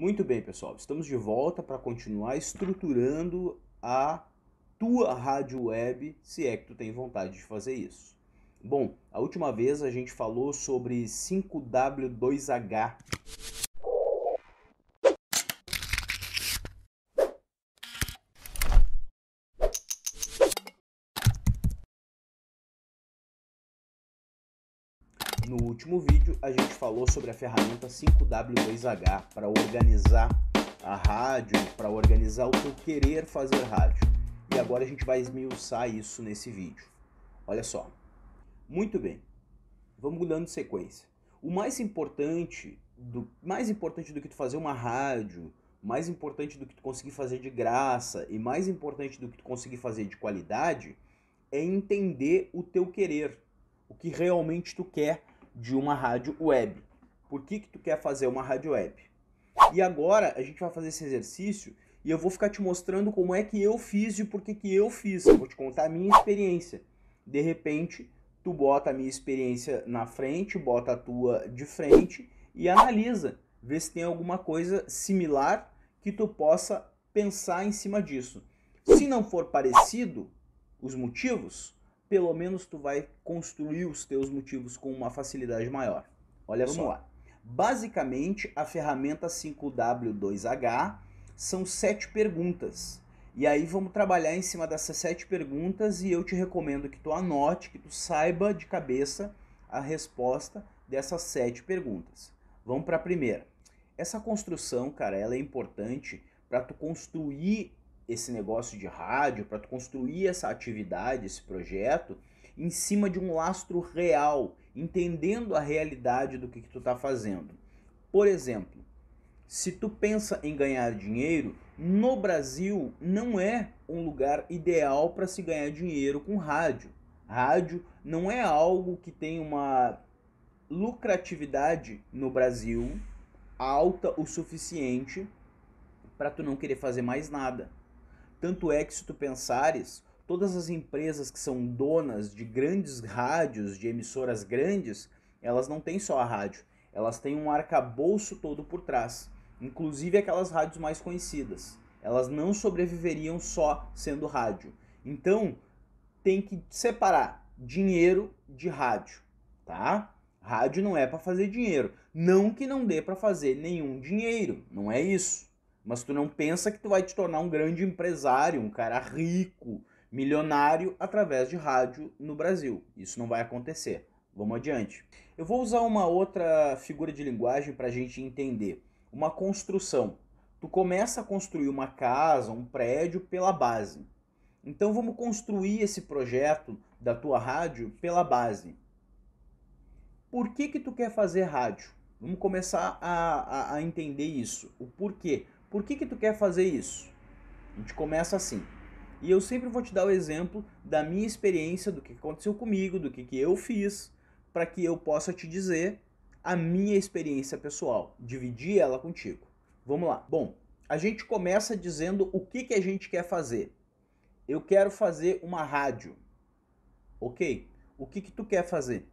Muito bem, pessoal, estamos de volta para continuar estruturando a tua rádio web, se é que tu tem vontade de fazer isso. Bom, a última vez a gente falou sobre 5W2H, No último vídeo, a gente falou sobre a ferramenta 5W2H para organizar a rádio, para organizar o teu querer fazer rádio. E agora a gente vai esmiuçar isso nesse vídeo. Olha só. Muito bem. Vamos dando sequência. O mais importante do mais importante do que tu fazer uma rádio, mais importante do que tu conseguir fazer de graça e mais importante do que tu conseguir fazer de qualidade é entender o teu querer, o que realmente tu quer de uma rádio web. Por que, que tu quer fazer uma rádio web? E agora a gente vai fazer esse exercício e eu vou ficar te mostrando como é que eu fiz e por que, que eu fiz. vou te contar a minha experiência. De repente, tu bota a minha experiência na frente, bota a tua de frente e analisa, vê se tem alguma coisa similar que tu possa pensar em cima disso. Se não for parecido, os motivos, pelo menos tu vai construir os teus motivos com uma facilidade maior. Olha Vamos só. lá. Basicamente, a ferramenta 5W2H são sete perguntas. E aí vamos trabalhar em cima dessas sete perguntas e eu te recomendo que tu anote, que tu saiba de cabeça a resposta dessas sete perguntas. Vamos para a primeira. Essa construção, cara, ela é importante para tu construir esse negócio de rádio, para tu construir essa atividade, esse projeto, em cima de um lastro real, entendendo a realidade do que, que tu está fazendo. Por exemplo, se tu pensa em ganhar dinheiro, no Brasil não é um lugar ideal para se ganhar dinheiro com rádio. Rádio não é algo que tem uma lucratividade no Brasil alta o suficiente para tu não querer fazer mais nada. Tanto é que se tu pensares, todas as empresas que são donas de grandes rádios, de emissoras grandes, elas não têm só a rádio, elas têm um arcabouço todo por trás, inclusive aquelas rádios mais conhecidas. Elas não sobreviveriam só sendo rádio. Então, tem que separar dinheiro de rádio, tá? Rádio não é para fazer dinheiro, não que não dê para fazer nenhum dinheiro, não é isso. Mas tu não pensa que tu vai te tornar um grande empresário, um cara rico, milionário através de rádio no Brasil. Isso não vai acontecer. Vamos adiante. Eu vou usar uma outra figura de linguagem para a gente entender. Uma construção. Tu começa a construir uma casa, um prédio pela base. Então vamos construir esse projeto da tua rádio pela base. Por que que tu quer fazer rádio? Vamos começar a, a, a entender isso. O porquê. Por que que tu quer fazer isso? A gente começa assim. E eu sempre vou te dar o exemplo da minha experiência, do que aconteceu comigo, do que, que eu fiz, para que eu possa te dizer a minha experiência pessoal, dividir ela contigo. Vamos lá. Bom, a gente começa dizendo o que, que a gente quer fazer. Eu quero fazer uma rádio. Ok, o que, que tu quer fazer?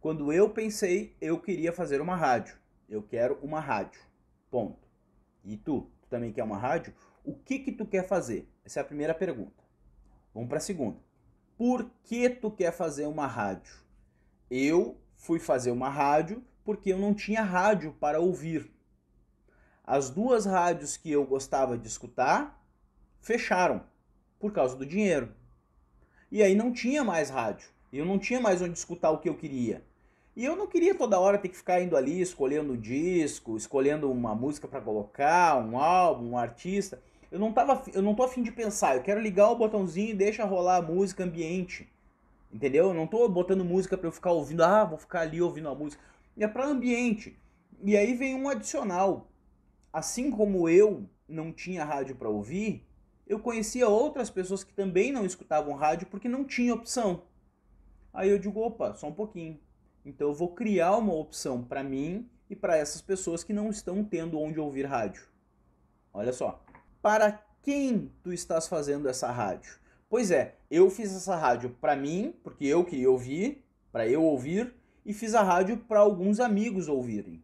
Quando eu pensei, eu queria fazer uma rádio. Eu quero uma rádio. Ponto. E tu, tu também quer uma rádio? O que que tu quer fazer? Essa é a primeira pergunta. Vamos para a segunda. Por que tu quer fazer uma rádio? Eu fui fazer uma rádio porque eu não tinha rádio para ouvir. As duas rádios que eu gostava de escutar fecharam por causa do dinheiro. E aí não tinha mais rádio. Eu não tinha mais onde escutar o que eu queria. E eu não queria toda hora ter que ficar indo ali, escolhendo disco, escolhendo uma música para colocar, um álbum, um artista. Eu não, tava, eu não tô afim de pensar, eu quero ligar o botãozinho e deixa rolar a música ambiente. Entendeu? Eu não tô botando música para eu ficar ouvindo, ah, vou ficar ali ouvindo a música. É para ambiente. E aí vem um adicional. Assim como eu não tinha rádio para ouvir, eu conhecia outras pessoas que também não escutavam rádio porque não tinha opção. Aí eu digo, opa, só um pouquinho. Então eu vou criar uma opção para mim e para essas pessoas que não estão tendo onde ouvir rádio. Olha só. Para quem tu estás fazendo essa rádio? Pois é, eu fiz essa rádio para mim, porque eu queria ouvir, para eu ouvir, e fiz a rádio para alguns amigos ouvirem.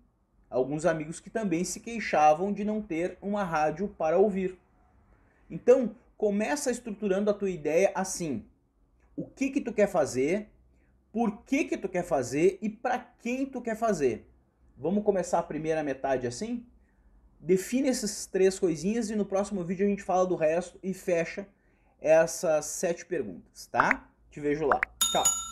Alguns amigos que também se queixavam de não ter uma rádio para ouvir. Então, começa estruturando a tua ideia assim. O que que tu quer fazer? por que que tu quer fazer e para quem tu quer fazer. Vamos começar a primeira metade assim? Define essas três coisinhas e no próximo vídeo a gente fala do resto e fecha essas sete perguntas, tá? Te vejo lá. Tchau.